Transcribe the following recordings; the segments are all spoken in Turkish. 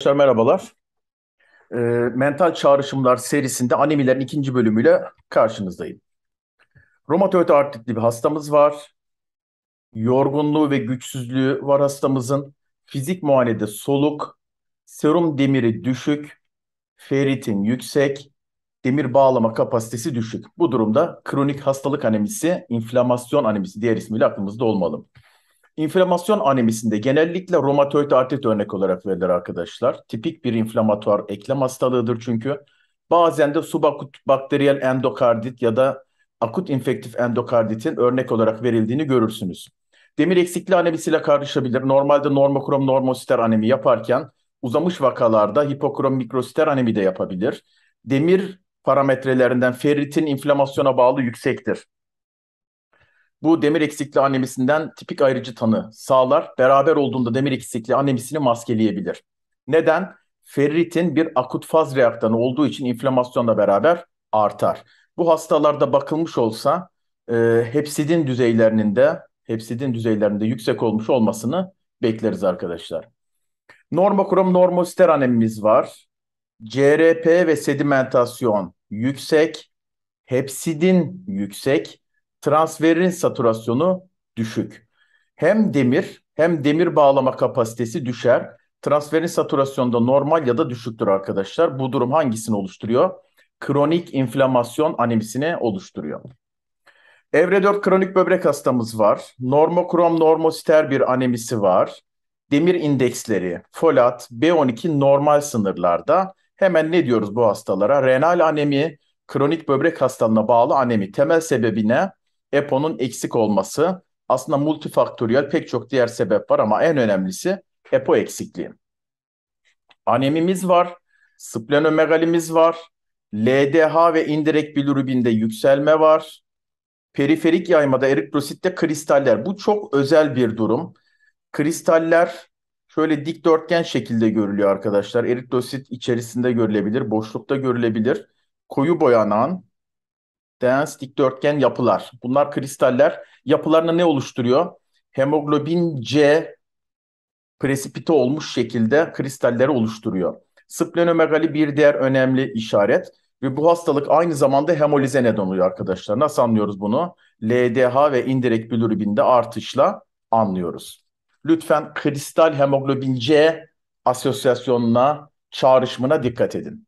Arkadaşlar merhabalar. E, Mental Çağrışımlar serisinde anemilerin ikinci bölümüyle karşınızdayım. Romatoid artritli bir hastamız var. Yorgunluğu ve güçsüzlüğü var hastamızın. Fizik muayenede soluk, serum demiri düşük, ferritin yüksek, demir bağlama kapasitesi düşük. Bu durumda kronik hastalık anemisi, inflamasyon anemisi diğer ismiyle aklımızda olmalı. İnflamasyon anemisinde genellikle romatoid artrit örnek olarak verilir arkadaşlar. Tipik bir inflamatuar eklem hastalığıdır çünkü. Bazen de subakut bakteriyel endokardit ya da akut infektif endokarditin örnek olarak verildiğini görürsünüz. Demir eksikliği anemisiyle karışabilir. Normalde normokrom normositer anemi yaparken uzamış vakalarda hipokrom mikrositer anemi de yapabilir. Demir parametrelerinden ferritin inflamasyona bağlı yüksektir. Bu demir eksikliği anemisinden tipik ayrıcı tanı sağlar. Beraber olduğunda demir eksikliği anemisini maskeleyebilir. Neden? Ferritin bir akut faz reaktanı olduğu için inflamasyonla beraber artar. Bu hastalarda bakılmış olsa e, hepsidin düzeylerinin de hepsidin düzeylerinde yüksek olmuş olmasını bekleriz arkadaşlar. Normokrom normoster anemimiz var. CRP ve sedimentasyon yüksek. Hepsidin yüksek transferin saturasyonu düşük. Hem demir hem demir bağlama kapasitesi düşer. Transferin saturasyonu da normal ya da düşüktür arkadaşlar. Bu durum hangisini oluşturuyor? Kronik inflamasyon anemisini oluşturuyor. Evre 4 kronik böbrek hastamız var. Normokrom normositer bir anemisi var. Demir indeksleri, folat, B12 normal sınırlarda. Hemen ne diyoruz bu hastalara? Renal anemi, kronik böbrek hastalığına bağlı anemi. Temel sebebi ne? EPO'nun eksik olması. Aslında multifaktöriyel pek çok diğer sebep var ama en önemlisi EPO eksikliği. Anemimiz var, splenomegalimiz var, LDH ve indirekt bilirubinde yükselme var. Periferik yaymada eritrositte kristaller. Bu çok özel bir durum. Kristaller şöyle dikdörtgen şekilde görülüyor arkadaşlar. Eritrosit içerisinde görülebilir, boşlukta görülebilir. Koyu boyanan, dens dikdörtgen yapılar. Bunlar kristaller. Yapılarını ne oluşturuyor? Hemoglobin C presipite olmuş şekilde kristalleri oluşturuyor. Splenomegali bir diğer önemli işaret ve bu hastalık aynı zamanda hemolize neden oluyor arkadaşlar. Nasıl anlıyoruz bunu? LDH ve indirekt bilirubinde artışla anlıyoruz. Lütfen kristal hemoglobin C asosyasyonuna, çağrışmına dikkat edin.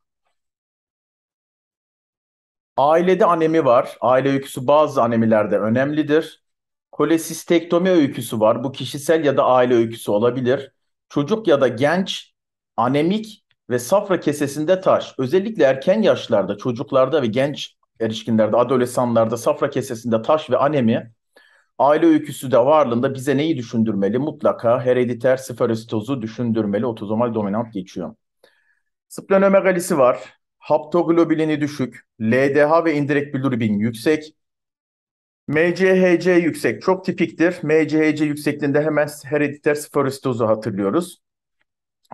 Ailede anemi var. Aile öyküsü bazı anemilerde önemlidir. Kolesistektomi öyküsü var. Bu kişisel ya da aile öyküsü olabilir. Çocuk ya da genç anemik ve safra kesesinde taş. Özellikle erken yaşlarda, çocuklarda ve genç erişkinlerde, adolesanlarda safra kesesinde taş ve anemi aile öyküsü de varlığında bize neyi düşündürmeli? Mutlaka herediter siferostozu düşündürmeli. Otozomal dominant geçiyor. Splenomegalisi var haptoglobulini düşük, LDH ve indirekt bilirubin yüksek, MCHC yüksek çok tipiktir. MCHC yüksekliğinde hemen herediter sferositozu hatırlıyoruz.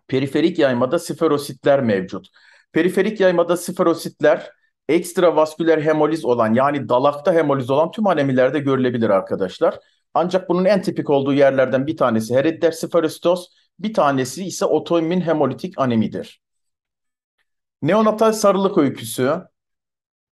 Periferik yaymada sferositler mevcut. Periferik yaymada sferositler ekstravasküler hemoliz olan yani dalakta hemoliz olan tüm anemilerde görülebilir arkadaşlar. Ancak bunun en tipik olduğu yerlerden bir tanesi herediter sferositoz, bir tanesi ise otoimmün hemolitik anemidir. Neonatal sarılık öyküsü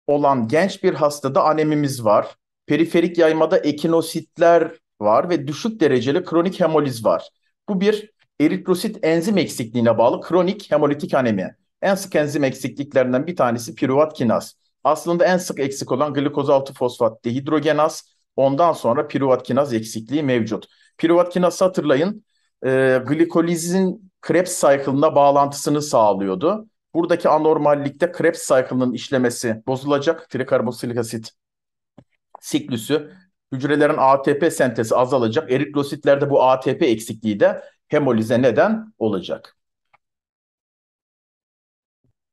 olan genç bir hastada anemimiz var. Periferik yaymada ekinositler var ve düşük dereceli kronik hemoliz var. Bu bir eritrosit enzim eksikliğine bağlı kronik hemolitik anemi. En sık enzim eksikliklerinden bir tanesi piruvat kinaz. Aslında en sık eksik olan glikoz 6 fosfat dehidrogenaz. Ondan sonra piruvat kinaz eksikliği mevcut. Piruvat kinazı hatırlayın e, glikolizin Krebs cycle'ına bağlantısını sağlıyordu. Buradaki anormallikte Krebs cycle'ının işlemesi bozulacak. Trikarbosilik asit siklüsü hücrelerin ATP sentezi azalacak. Eritrositlerde bu ATP eksikliği de hemolize neden olacak.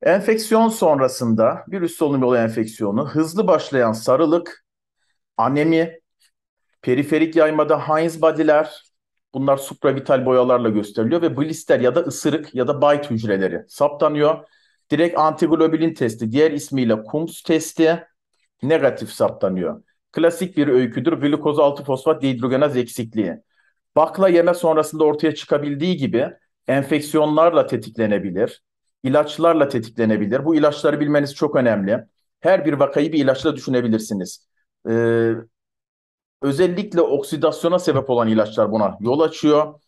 Enfeksiyon sonrasında virüs solunum yolu enfeksiyonu, hızlı başlayan sarılık, anemi, periferik yaymada Heinz badiler, Bunlar supravital boyalarla gösteriliyor ve blister ya da ısırık ya da bite hücreleri saptanıyor. Direkt antiglobulin testi, diğer ismiyle KUMS testi negatif saptanıyor. Klasik bir öyküdür glukoz 6 fosfat dihidrogenaz eksikliği. Bakla yeme sonrasında ortaya çıkabildiği gibi enfeksiyonlarla tetiklenebilir, ilaçlarla tetiklenebilir. Bu ilaçları bilmeniz çok önemli. Her bir vakayı bir ilaçla düşünebilirsiniz. Ee, Özellikle oksidasyona sebep olan ilaçlar buna yol açıyor.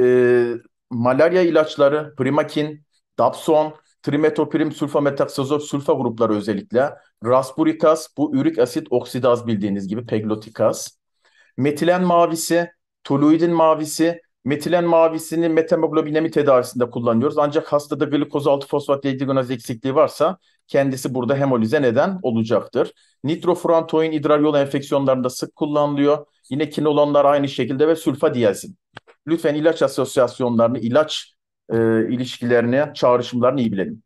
E, malaria ilaçları, primakin, dapson, trimetoprim, sulfametaksazol, sulfa grupları özellikle. Raspurikas, bu ürik asit oksidaz bildiğiniz gibi, peglotikas. Metilen mavisi, toluidin mavisi, Metilen mavisini metemoglobinemi tedavisinde kullanıyoruz. Ancak hastada glikoz 6 fosfat dehidrogenaz eksikliği varsa kendisi burada hemolize neden olacaktır. Nitrofurantoin idrar yolu enfeksiyonlarında sık kullanılıyor. Yine kinolonlar aynı şekilde ve sülfadiyazin. Lütfen ilaç asosyasyonlarını, ilaç e, ilişkilerini, çağrışımlarını iyi bilelim.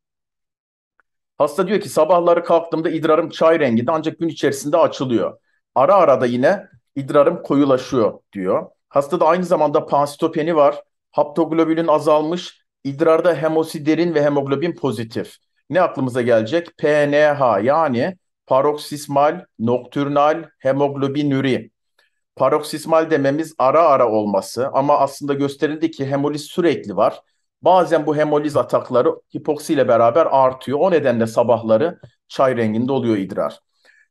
Hasta diyor ki sabahları kalktığımda idrarım çay renginde ancak gün içerisinde açılıyor. Ara ara da yine idrarım koyulaşıyor diyor. Hastada aynı zamanda pansitopeni var. haptoglobinin azalmış. İdrarda hemosiderin ve hemoglobin pozitif. Ne aklımıza gelecek? PNH yani paroksismal nokturnal hemoglobinüri. Paroksismal dememiz ara ara olması ama aslında gösterildi ki hemoliz sürekli var. Bazen bu hemoliz atakları hipoksi ile beraber artıyor. O nedenle sabahları çay renginde oluyor idrar.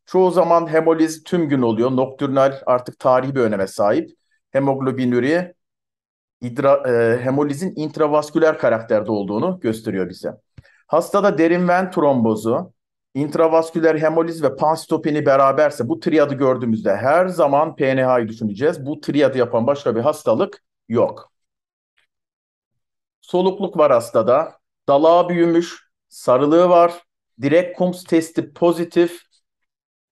Çoğu zaman hemoliz tüm gün oluyor. Nokturnal artık tarihi bir öneme sahip hemoglobinüri idra, e, hemolizin intravasküler karakterde olduğunu gösteriyor bize. Hastada derin ven trombozu, intravasküler hemoliz ve pansitopeni beraberse bu triadı gördüğümüzde her zaman PNH'yı düşüneceğiz. Bu triadı yapan başka bir hastalık yok. Solukluk var hastada. Dalağı büyümüş, sarılığı var. Direkt kums testi pozitif.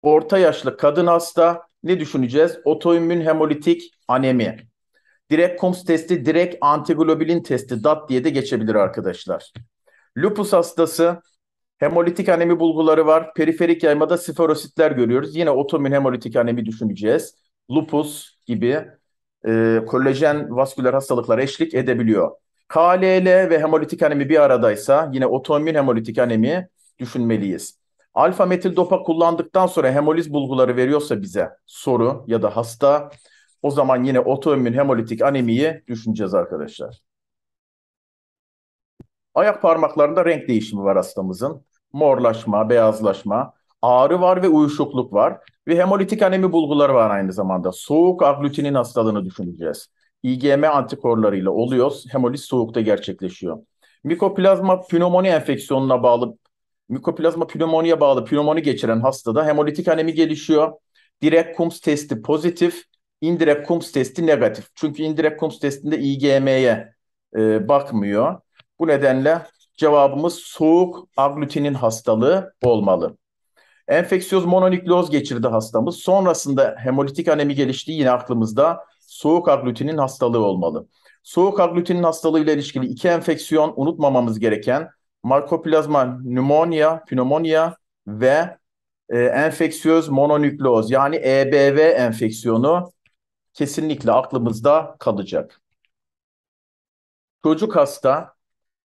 Orta yaşlı kadın hasta ne düşüneceğiz? Otoimmün hemolitik anemi. Direkt COMS testi, direkt antiglobulin testi DAT diye de geçebilir arkadaşlar. Lupus hastası hemolitik anemi bulguları var. Periferik yaymada siferositler görüyoruz. Yine otoimmün hemolitik anemi düşüneceğiz. Lupus gibi e, kolajen vasküler hastalıklara eşlik edebiliyor. KLL ve hemolitik anemi bir aradaysa yine otoimmün hemolitik anemi düşünmeliyiz. Alfa metil dopa kullandıktan sonra hemoliz bulguları veriyorsa bize soru ya da hasta o zaman yine otoimmün hemolitik anemiyi düşüneceğiz arkadaşlar. Ayak parmaklarında renk değişimi var hastamızın. Morlaşma, beyazlaşma, ağrı var ve uyuşukluk var. Ve hemolitik anemi bulguları var aynı zamanda. Soğuk aglutinin hastalığını düşüneceğiz. IgM antikorlarıyla oluyor. Hemoliz soğukta gerçekleşiyor. Mikoplazma pnömoni enfeksiyonuna bağlı Mikoplazma pnömoniye bağlı pnömoni geçiren hastada hemolitik anemi gelişiyor. Direkt kums testi pozitif, indirekt kums testi negatif. Çünkü indirekt kums testinde IgM'ye e, bakmıyor. Bu nedenle cevabımız soğuk aglutinin hastalığı olmalı. Enfeksiyöz mononikloz geçirdi hastamız. Sonrasında hemolitik anemi geliştiği yine aklımızda soğuk aglutinin hastalığı olmalı. Soğuk aglutinin hastalığıyla ilişkili iki enfeksiyon unutmamamız gereken Markoplazma pneumonia, pneumonia ve e, enfeksiyöz mononükleoz yani EBV enfeksiyonu kesinlikle aklımızda kalacak. Çocuk hasta,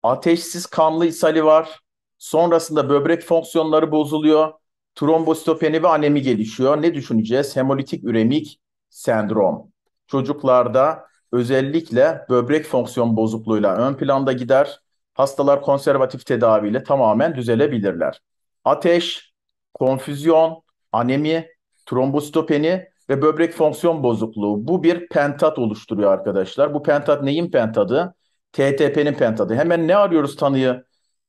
ateşsiz kanlı ishali var. Sonrasında böbrek fonksiyonları bozuluyor. Trombositopeni ve anemi gelişiyor. Ne düşüneceğiz? Hemolitik üremik sendrom. Çocuklarda özellikle böbrek fonksiyon bozukluğuyla ön planda gider. Hastalar konservatif tedaviyle tamamen düzelebilirler. Ateş, konfüzyon, anemi, trombostopeni ve böbrek fonksiyon bozukluğu. Bu bir pentat oluşturuyor arkadaşlar. Bu pentat neyin pentadı? TTP'nin pentadı. Hemen ne arıyoruz tanıyı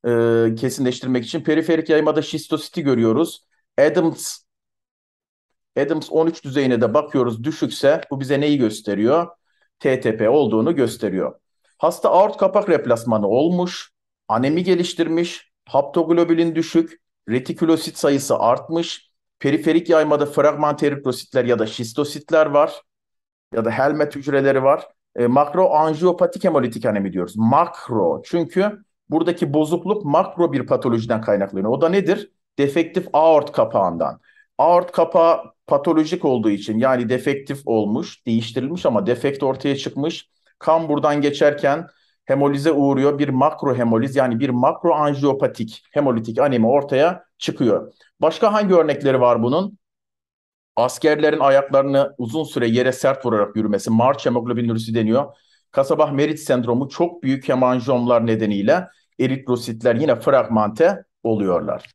e, kesinleştirmek için? Periferik yaymada şistositi görüyoruz. Adams Adams 13 düzeyine de bakıyoruz düşükse bu bize neyi gösteriyor? TTP olduğunu gösteriyor. Hasta aort kapak replasmanı olmuş, anemi geliştirmiş, haptoglobulin düşük, retikulosit sayısı artmış, periferik yaymada fragmanteri eritrositler ya da şistositler var ya da helmet hücreleri var. E, makro anjiyopatik hemolitik anemi diyoruz. Makro çünkü buradaki bozukluk makro bir patolojiden kaynaklanıyor. O da nedir? Defektif aort kapağından. Aort kapağı patolojik olduğu için yani defektif olmuş, değiştirilmiş ama defekt ortaya çıkmış. Kan buradan geçerken hemolize uğruyor. Bir makro hemoliz yani bir makro anjiyopatik hemolitik anemi ortaya çıkıyor. Başka hangi örnekleri var bunun? Askerlerin ayaklarını uzun süre yere sert vurarak yürümesi, març hemoglobinürisi deniyor. Kasabah Merit sendromu çok büyük hemanjomlar nedeniyle eritrositler yine fragmente oluyorlar.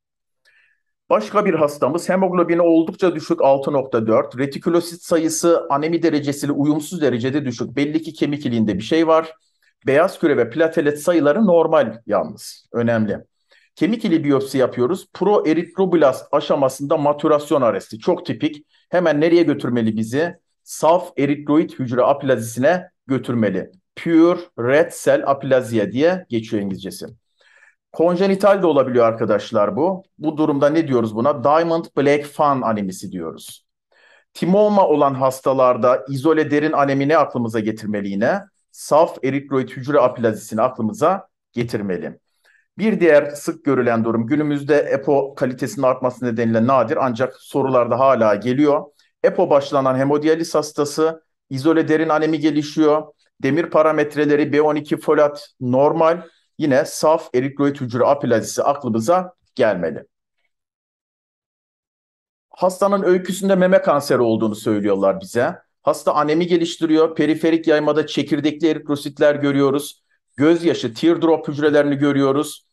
Başka bir hastamız hemoglobini oldukça düşük 6.4. Retikulosit sayısı anemi derecesiyle uyumsuz derecede düşük. Belli ki kemik iliğinde bir şey var. Beyaz küre ve platelet sayıları normal yalnız. Önemli. Kemik ili biyopsi yapıyoruz. pro eritroblast aşamasında matürasyon aresti. Çok tipik. Hemen nereye götürmeli bizi? Saf eritroid hücre aplazisine götürmeli. Pure red cell aplasia diye geçiyor İngilizcesi. Konjenital de olabiliyor arkadaşlar bu. Bu durumda ne diyoruz buna? Diamond Black Fan anemisi diyoruz. Timoma olan hastalarda izole derin anemi ne aklımıza getirmeli yine. Saf eritroid hücre aplazisini aklımıza getirmeli. Bir diğer sık görülen durum günümüzde EPO kalitesinin artması nedeniyle nadir ancak sorularda hala geliyor. EPO başlanan hemodiyaliz hastası izole derin anemi gelişiyor. Demir parametreleri B12 folat normal yine saf erikloid hücre apilazisi aklımıza gelmeli. Hastanın öyküsünde meme kanseri olduğunu söylüyorlar bize. Hasta anemi geliştiriyor. Periferik yaymada çekirdekli eritrositler görüyoruz. Gözyaşı, teardrop hücrelerini görüyoruz.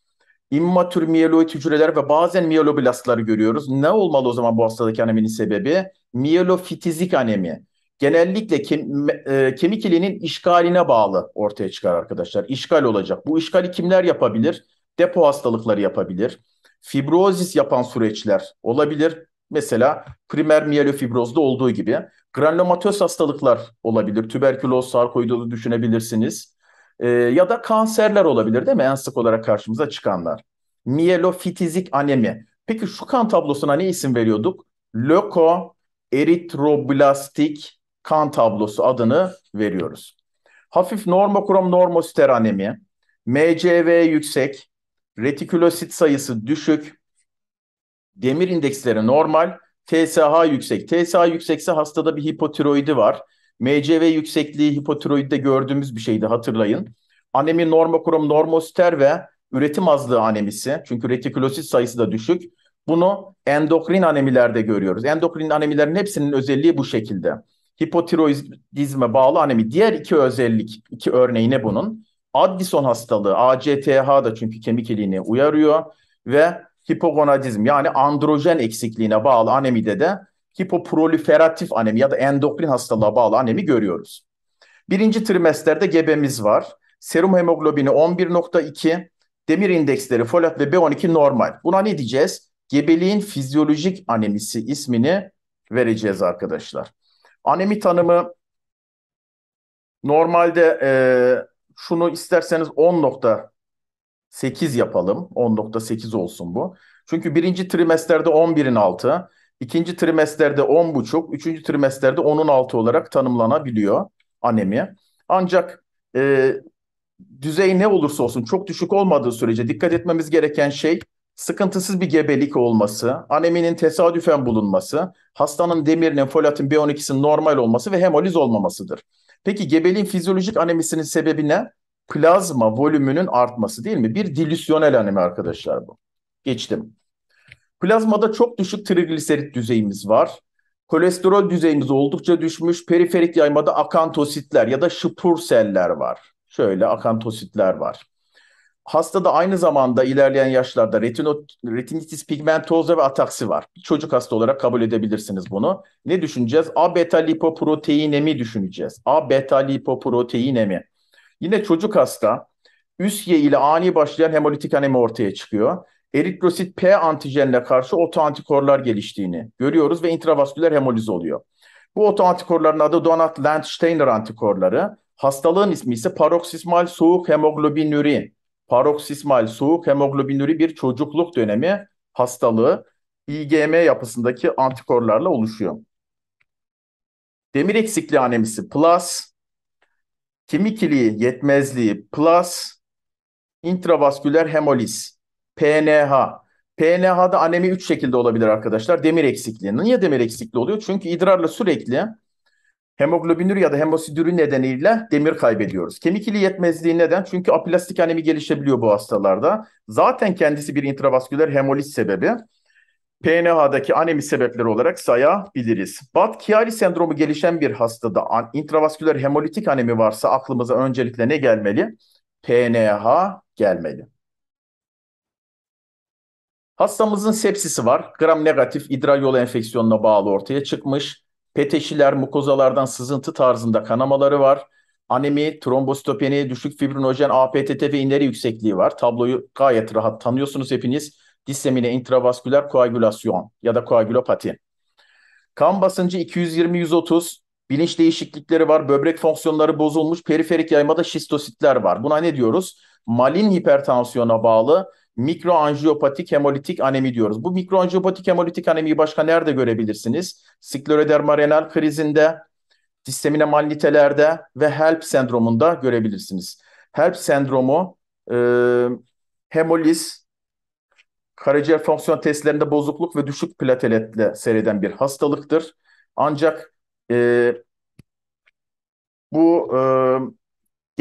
İmmatür miyeloid hücreler ve bazen miyeloblastları görüyoruz. Ne olmalı o zaman bu hastadaki aneminin sebebi? Miyelofitizik anemi genellikle kem, e, kemik iliğinin işgaline bağlı ortaya çıkar arkadaşlar. İşgal olacak. Bu işgali kimler yapabilir? Depo hastalıkları yapabilir. Fibrozis yapan süreçler olabilir. Mesela primer miyelofibrozda olduğu gibi granulomatöz hastalıklar olabilir. Tüberküloz, sarkoidozu düşünebilirsiniz. E, ya da kanserler olabilir değil mi? En sık olarak karşımıza çıkanlar. Miyelofitizik anemi. Peki şu kan tablosuna ne isim veriyorduk? Löko eritroblastik kan tablosu adını veriyoruz. Hafif normokrom normositer anemi, MCV yüksek, retikulosit sayısı düşük, demir indeksleri normal, TSH yüksek. TSH yüksekse hastada bir hipotiroidi var. MCV yüksekliği hipotiroidde gördüğümüz bir şeydi hatırlayın. Anemi normokrom normositer ve üretim azlığı anemisi. Çünkü retikulosit sayısı da düşük. Bunu endokrin anemilerde görüyoruz. Endokrin anemilerin hepsinin özelliği bu şekilde hipotiroidizme bağlı anemi. Diğer iki özellik, iki örneği ne bunun? Addison hastalığı, ACTH da çünkü kemik iliğini uyarıyor ve hipogonadizm yani androjen eksikliğine bağlı anemide de hipoproliferatif anemi ya da endokrin hastalığa bağlı anemi görüyoruz. Birinci trimesterde gebemiz var. Serum hemoglobini 11.2, demir indeksleri folat ve B12 normal. Buna ne diyeceğiz? Gebeliğin fizyolojik anemisi ismini vereceğiz arkadaşlar. Anemi tanımı normalde e, şunu isterseniz 10.8 yapalım. 10.8 olsun bu. Çünkü birinci trimesterde 11'in altı, ikinci trimesterde 10.5, üçüncü trimesterde 10'un altı olarak tanımlanabiliyor anemi. Ancak e, düzey ne olursa olsun çok düşük olmadığı sürece dikkat etmemiz gereken şey sıkıntısız bir gebelik olması, aneminin tesadüfen bulunması, hastanın demirinin, folatın, B12'sinin normal olması ve hemoliz olmamasıdır. Peki gebeliğin fizyolojik anemisinin sebebi ne? Plazma volümünün artması değil mi? Bir dilüsyonel anemi arkadaşlar bu. Geçtim. Plazmada çok düşük trigliserit düzeyimiz var. Kolesterol düzeyimiz oldukça düşmüş. Periferik yaymada akantositler ya da şıpur seller var. Şöyle akantositler var. Hasta da aynı zamanda ilerleyen yaşlarda retino, retinitis pigmentosa ve ataksi var. Çocuk hasta olarak kabul edebilirsiniz bunu. Ne düşüneceğiz? A-beta lipoproteinemi düşüneceğiz. A-beta lipoproteinemi. Yine çocuk hasta üsye ile ani başlayan hemolitik anemi ortaya çıkıyor. Eritrosit P antijenine karşı otoantikorlar geliştiğini görüyoruz ve intravasküler hemoliz oluyor. Bu otoantikorların adı Donat-Landsteiner antikorları. Hastalığın ismi ise paroksismal soğuk hemoglobinüri paroksismal soğuk hemoglobinuri bir çocukluk dönemi hastalığı IgM yapısındaki antikorlarla oluşuyor. Demir eksikliği anemisi plus, kemikliği yetmezliği plus, intravasküler hemoliz PNH. PNH'da anemi 3 şekilde olabilir arkadaşlar. Demir eksikliği. Niye demir eksikliği oluyor? Çünkü idrarla sürekli hemoglobinür ya da hemosidürü nedeniyle demir kaybediyoruz. Kemik ili yetmezliği neden? Çünkü aplastik anemi gelişebiliyor bu hastalarda. Zaten kendisi bir intravasküler hemoliz sebebi. PNH'daki anemi sebepleri olarak sayabiliriz. Bat Chiari sendromu gelişen bir hastada intravasküler hemolitik anemi varsa aklımıza öncelikle ne gelmeli? PNH gelmeli. Hastamızın sepsisi var. Gram negatif idrar yolu enfeksiyonuna bağlı ortaya çıkmış. Peteşiler, mukozalardan sızıntı tarzında kanamaları var. Anemi, trombositopeni, düşük fibrinojen, APTT ve inleri yüksekliği var. Tabloyu gayet rahat tanıyorsunuz hepiniz. Dissemine intravasküler koagülasyon ya da koagülopati. Kan basıncı 220-130. Bilinç değişiklikleri var. Böbrek fonksiyonları bozulmuş. Periferik yaymada şistositler var. Buna ne diyoruz? Malin hipertansiyona bağlı mikroanjiyopatik hemolitik anemi diyoruz. Bu mikroanjiyopatik hemolitik anemiyi başka nerede görebilirsiniz? Skleroderma renal krizinde, distemine malnitelerde ve HELP sendromunda görebilirsiniz. HELP sendromu e, hemoliz, karaciğer fonksiyon testlerinde bozukluk ve düşük plateletle seyreden bir hastalıktır. Ancak e, bu e,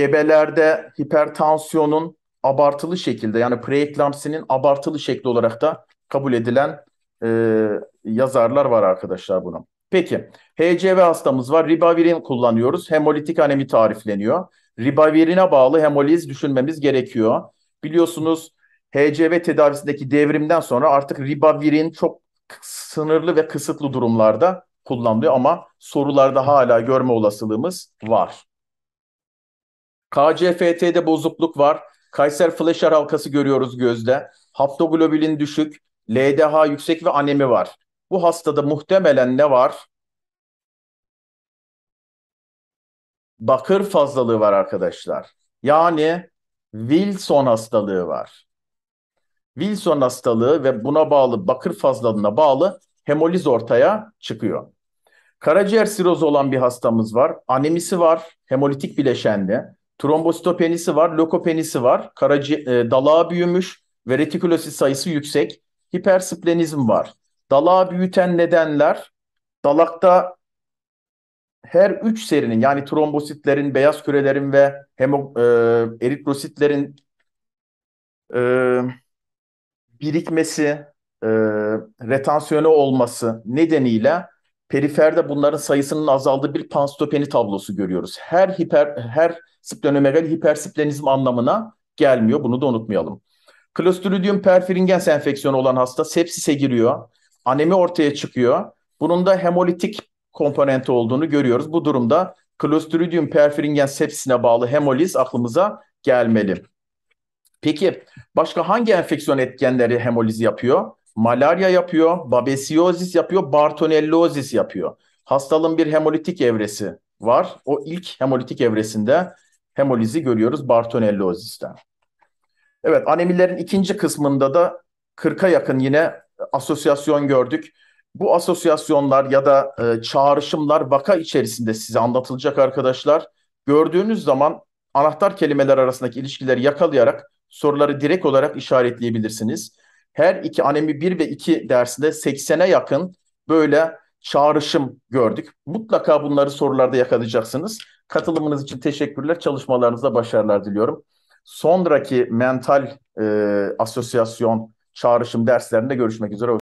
gebelerde hipertansiyonun abartılı şekilde yani preeklamsinin abartılı şekli olarak da kabul edilen e, yazarlar var arkadaşlar bunun. Peki HCV hastamız var. Ribavirin kullanıyoruz. Hemolitik anemi tarifleniyor. Ribavirine bağlı hemoliz düşünmemiz gerekiyor. Biliyorsunuz HCV tedavisindeki devrimden sonra artık ribavirin çok sınırlı ve kısıtlı durumlarda kullanılıyor ama sorularda hala görme olasılığımız var. KCFT'de bozukluk var kayser Fleischer halkası görüyoruz gözde. haptoglobin düşük, LDH yüksek ve anemi var. Bu hastada muhtemelen ne var? Bakır fazlalığı var arkadaşlar. Yani Wilson hastalığı var. Wilson hastalığı ve buna bağlı bakır fazlalığına bağlı hemoliz ortaya çıkıyor. Karaciğer sirozu olan bir hastamız var. Anemisi var, hemolitik bileşende. Trombositopenisi var, lokopenisi var, karaci, e, dalağı büyümüş ve retikulosit sayısı yüksek. Hipersplenizm var. Dalağı büyüten nedenler dalakta her 3 serinin yani trombositlerin, beyaz kürelerin ve hemo, e, eritrositlerin e, birikmesi, e, retansiyonu olması nedeniyle Periferde bunların sayısının azaldığı bir panstopeni tablosu görüyoruz. Her hiper her splenomegal hipersplenizm anlamına gelmiyor. Bunu da unutmayalım. Clostridium perfringens enfeksiyonu olan hasta sepsise giriyor. Anemi ortaya çıkıyor. Bunun da hemolitik komponenti olduğunu görüyoruz. Bu durumda Clostridium perfringens sepsisine bağlı hemoliz aklımıza gelmeli. Peki başka hangi enfeksiyon etkenleri hemoliz yapıyor? Malaria yapıyor, babesiyozis yapıyor, bartonellozis yapıyor. Hastalığın bir hemolitik evresi var. O ilk hemolitik evresinde hemolizi görüyoruz bartonellozisten. Evet anemilerin ikinci kısmında da 40'a yakın yine asosyasyon gördük. Bu asosyasyonlar ya da e, çağrışımlar vaka içerisinde size anlatılacak arkadaşlar. Gördüğünüz zaman anahtar kelimeler arasındaki ilişkileri yakalayarak soruları direkt olarak işaretleyebilirsiniz her iki anemi 1 ve 2 dersinde 80'e yakın böyle çağrışım gördük. Mutlaka bunları sorularda yakalayacaksınız. Katılımınız için teşekkürler. Çalışmalarınızda başarılar diliyorum. Sonraki mental e, asosyasyon çağrışım derslerinde görüşmek üzere.